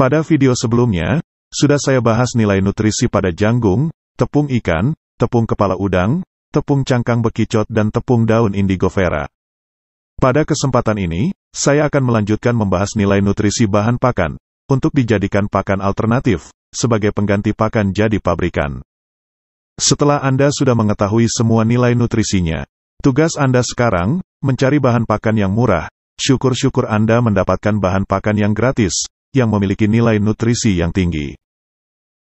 Pada video sebelumnya, sudah saya bahas nilai nutrisi pada janggung, tepung ikan, tepung kepala udang, tepung cangkang bekicot dan tepung daun indigo vera. Pada kesempatan ini, saya akan melanjutkan membahas nilai nutrisi bahan pakan, untuk dijadikan pakan alternatif, sebagai pengganti pakan jadi pabrikan. Setelah Anda sudah mengetahui semua nilai nutrisinya, tugas Anda sekarang, mencari bahan pakan yang murah, syukur-syukur Anda mendapatkan bahan pakan yang gratis, yang memiliki nilai nutrisi yang tinggi.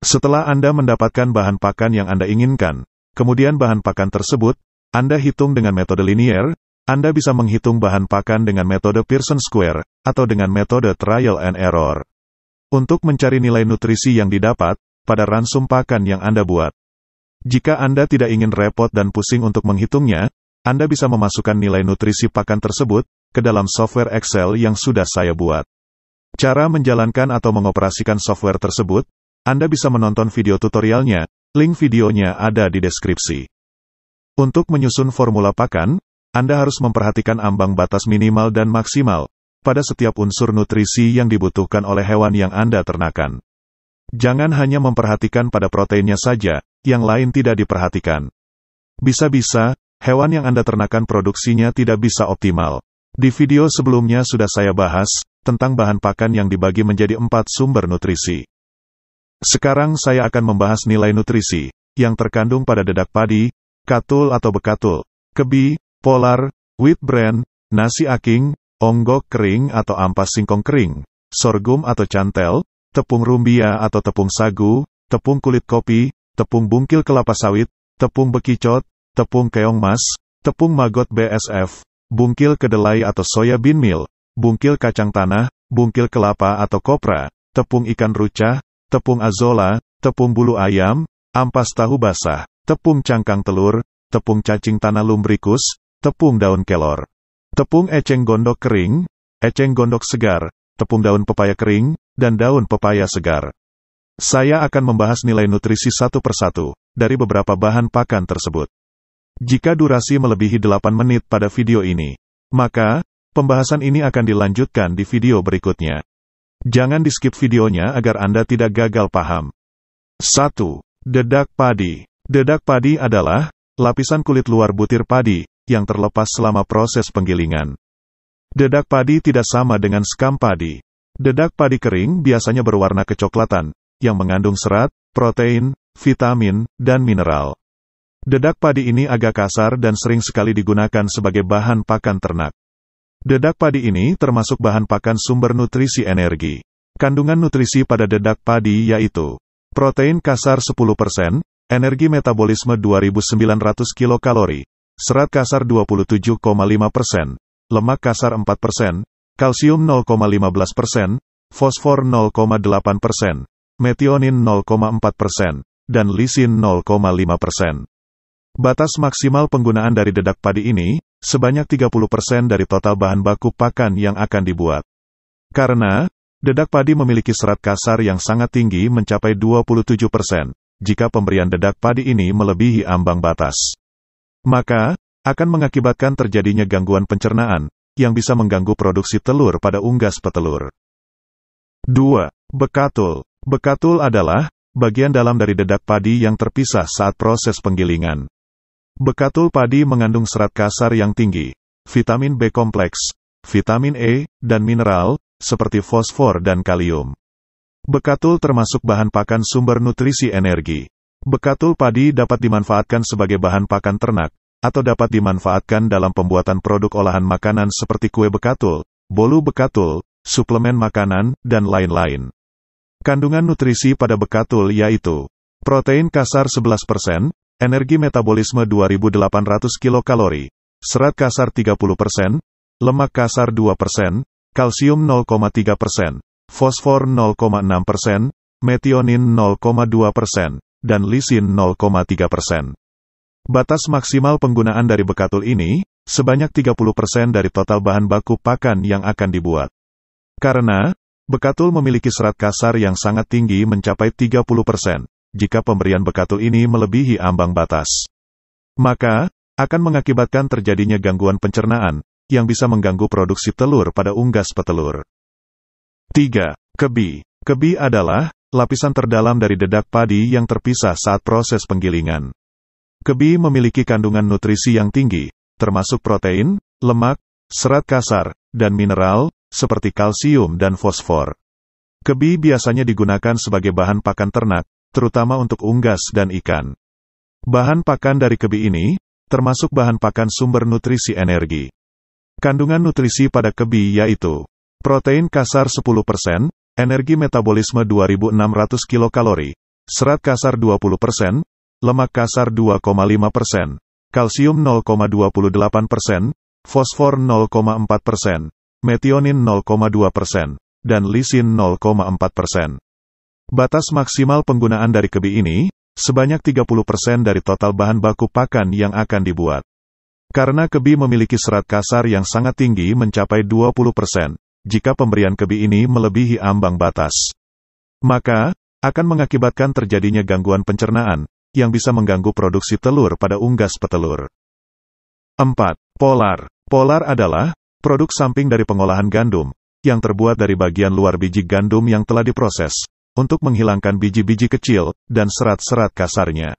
Setelah Anda mendapatkan bahan pakan yang Anda inginkan, kemudian bahan pakan tersebut, Anda hitung dengan metode linier, Anda bisa menghitung bahan pakan dengan metode Pearson Square, atau dengan metode trial and error. Untuk mencari nilai nutrisi yang didapat, pada ransum pakan yang Anda buat. Jika Anda tidak ingin repot dan pusing untuk menghitungnya, Anda bisa memasukkan nilai nutrisi pakan tersebut ke dalam software Excel yang sudah saya buat. Cara menjalankan atau mengoperasikan software tersebut, Anda bisa menonton video tutorialnya, link videonya ada di deskripsi. Untuk menyusun formula pakan, Anda harus memperhatikan ambang batas minimal dan maksimal pada setiap unsur nutrisi yang dibutuhkan oleh hewan yang Anda ternakan. Jangan hanya memperhatikan pada proteinnya saja, yang lain tidak diperhatikan. Bisa-bisa, hewan yang Anda ternakan produksinya tidak bisa optimal. Di video sebelumnya sudah saya bahas, tentang bahan pakan yang dibagi menjadi empat sumber nutrisi. Sekarang saya akan membahas nilai nutrisi, yang terkandung pada dedak padi, katul atau bekatul, kebi, polar, wheat bran, nasi aking, onggok kering atau ampas singkong kering, sorghum atau cantel, tepung rumbia atau tepung sagu, tepung kulit kopi, tepung bungkil kelapa sawit, tepung bekicot, tepung keong mas, tepung magot BSF, bungkil kedelai atau soya bean meal, bungkil kacang tanah, bungkil kelapa atau kopra, tepung ikan rucah, tepung azola, tepung bulu ayam, ampas tahu basah, tepung cangkang telur, tepung cacing tanah lumbricus, tepung daun kelor, tepung eceng gondok kering, eceng gondok segar, tepung daun pepaya kering, dan daun pepaya segar. Saya akan membahas nilai nutrisi satu persatu, dari beberapa bahan pakan tersebut. Jika durasi melebihi 8 menit pada video ini, maka, Pembahasan ini akan dilanjutkan di video berikutnya. Jangan di-skip videonya agar Anda tidak gagal paham. 1. Dedak padi. Dedak padi adalah lapisan kulit luar butir padi yang terlepas selama proses penggilingan. Dedak padi tidak sama dengan skam padi. Dedak padi kering biasanya berwarna kecoklatan yang mengandung serat, protein, vitamin, dan mineral. Dedak padi ini agak kasar dan sering sekali digunakan sebagai bahan pakan ternak. Dedak padi ini termasuk bahan pakan sumber nutrisi energi. Kandungan nutrisi pada dedak padi yaitu protein kasar 10%, energi metabolisme 2900 kilokalori, serat kasar 27,5%, lemak kasar 4%, kalsium 0,15%, fosfor 0,8%, metionin 0,4%, dan lisin 0,5%. Batas maksimal penggunaan dari dedak padi ini, sebanyak 30% dari total bahan baku pakan yang akan dibuat. Karena, dedak padi memiliki serat kasar yang sangat tinggi mencapai 27%, jika pemberian dedak padi ini melebihi ambang batas. Maka, akan mengakibatkan terjadinya gangguan pencernaan, yang bisa mengganggu produksi telur pada unggas petelur. 2. Bekatul Bekatul adalah, bagian dalam dari dedak padi yang terpisah saat proses penggilingan. Bekatul padi mengandung serat kasar yang tinggi, vitamin B kompleks, vitamin E, dan mineral, seperti fosfor dan kalium. Bekatul termasuk bahan pakan sumber nutrisi energi. Bekatul padi dapat dimanfaatkan sebagai bahan pakan ternak, atau dapat dimanfaatkan dalam pembuatan produk olahan makanan seperti kue bekatul, bolu bekatul, suplemen makanan, dan lain-lain. Kandungan nutrisi pada bekatul yaitu protein kasar 11%, energi metabolisme 2800 kilokalori, serat kasar 30%, lemak kasar 2%, kalsium 0,3%, fosfor 0,6%, metionin 0,2%, dan lisin 0,3%. Batas maksimal penggunaan dari bekatul ini, sebanyak 30% dari total bahan baku pakan yang akan dibuat. Karena, bekatul memiliki serat kasar yang sangat tinggi mencapai 30%, jika pemberian bekatul ini melebihi ambang batas. Maka, akan mengakibatkan terjadinya gangguan pencernaan, yang bisa mengganggu produksi telur pada unggas petelur. 3. Kebi. Kebi adalah lapisan terdalam dari dedak padi yang terpisah saat proses penggilingan. Kebi memiliki kandungan nutrisi yang tinggi, termasuk protein, lemak, serat kasar, dan mineral, seperti kalsium dan fosfor. Kebi biasanya digunakan sebagai bahan pakan ternak, terutama untuk unggas dan ikan. Bahan pakan dari kebi ini, termasuk bahan pakan sumber nutrisi energi. Kandungan nutrisi pada kebi yaitu protein kasar 10%, energi metabolisme 2600 kilokalori, serat kasar 20%, lemak kasar 2,5%, kalsium 0,28%, fosfor 0,4%, metionin 0,2%, dan lisin 0,4%. Batas maksimal penggunaan dari kebi ini, sebanyak 30% dari total bahan baku pakan yang akan dibuat. Karena kebi memiliki serat kasar yang sangat tinggi mencapai 20%, jika pemberian kebi ini melebihi ambang batas. Maka, akan mengakibatkan terjadinya gangguan pencernaan, yang bisa mengganggu produksi telur pada unggas petelur. 4. Polar. Polar adalah, produk samping dari pengolahan gandum, yang terbuat dari bagian luar biji gandum yang telah diproses, untuk menghilangkan biji-biji kecil dan serat-serat kasarnya.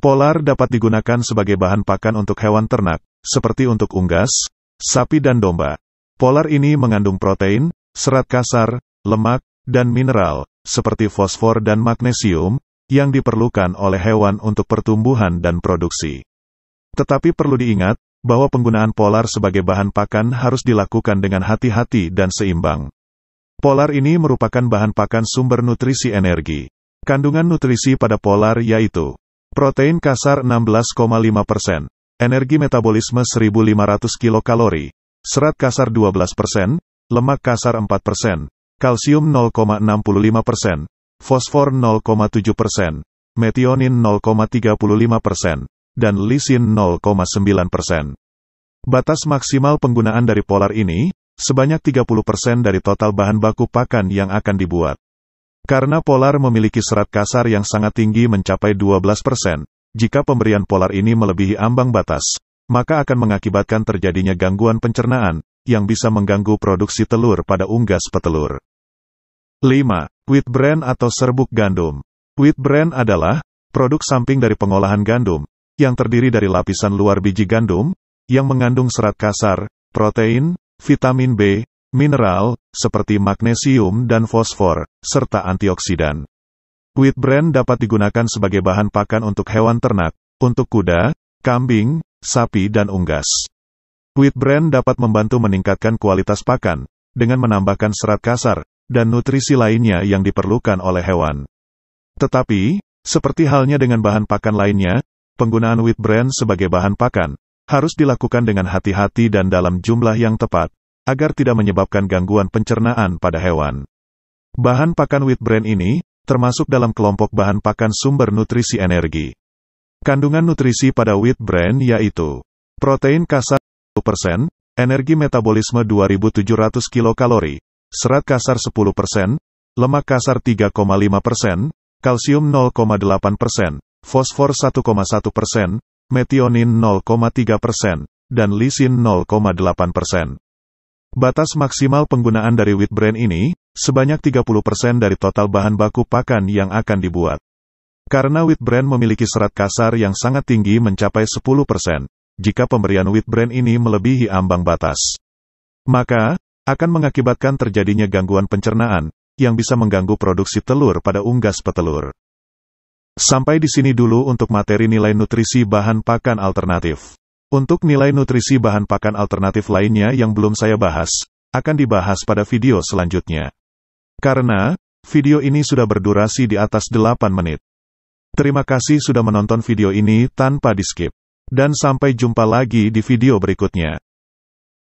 Polar dapat digunakan sebagai bahan pakan untuk hewan ternak, seperti untuk unggas, sapi dan domba. Polar ini mengandung protein, serat kasar, lemak, dan mineral, seperti fosfor dan magnesium, yang diperlukan oleh hewan untuk pertumbuhan dan produksi. Tetapi perlu diingat, bahwa penggunaan polar sebagai bahan pakan harus dilakukan dengan hati-hati dan seimbang. Polar ini merupakan bahan pakan sumber nutrisi energi. Kandungan nutrisi pada polar yaitu protein kasar 16,5%, energi metabolisme 1500 kilokalori, serat kasar 12%, lemak kasar 4%, kalsium 0,65%, fosfor 0,7%, metionin 0,35%, dan lisin 0,9%. Batas maksimal penggunaan dari polar ini, sebanyak 30% dari total bahan baku pakan yang akan dibuat. Karena polar memiliki serat kasar yang sangat tinggi mencapai 12%, jika pemberian polar ini melebihi ambang batas, maka akan mengakibatkan terjadinya gangguan pencernaan, yang bisa mengganggu produksi telur pada unggas petelur. 5. Wheat bran atau serbuk gandum. Wheat bran adalah produk samping dari pengolahan gandum, yang terdiri dari lapisan luar biji gandum, yang mengandung serat kasar, protein, vitamin B, mineral, seperti magnesium dan fosfor, serta antioksidan. Wheat bran dapat digunakan sebagai bahan pakan untuk hewan ternak, untuk kuda, kambing, sapi dan unggas. Wheat bran dapat membantu meningkatkan kualitas pakan, dengan menambahkan serat kasar, dan nutrisi lainnya yang diperlukan oleh hewan. Tetapi, seperti halnya dengan bahan pakan lainnya, penggunaan wheat bran sebagai bahan pakan, harus dilakukan dengan hati-hati dan dalam jumlah yang tepat, agar tidak menyebabkan gangguan pencernaan pada hewan. Bahan pakan wheat bran ini, termasuk dalam kelompok bahan pakan sumber nutrisi energi. Kandungan nutrisi pada wheat bran yaitu protein kasar 10%, energi metabolisme 2700 kilokalori, serat kasar 10%, lemak kasar 3,5%, kalsium 0,8%, fosfor 1,1%, metionin 0,3 persen, dan lisin 0,8 persen. Batas maksimal penggunaan dari wheat bran ini, sebanyak 30 persen dari total bahan baku pakan yang akan dibuat. Karena wheat bran memiliki serat kasar yang sangat tinggi mencapai 10 persen, jika pemberian wheat bran ini melebihi ambang batas. Maka, akan mengakibatkan terjadinya gangguan pencernaan, yang bisa mengganggu produksi telur pada unggas petelur. Sampai di sini dulu untuk materi nilai nutrisi bahan pakan alternatif. Untuk nilai nutrisi bahan pakan alternatif lainnya yang belum saya bahas, akan dibahas pada video selanjutnya. Karena, video ini sudah berdurasi di atas 8 menit. Terima kasih sudah menonton video ini tanpa di-skip. Dan sampai jumpa lagi di video berikutnya.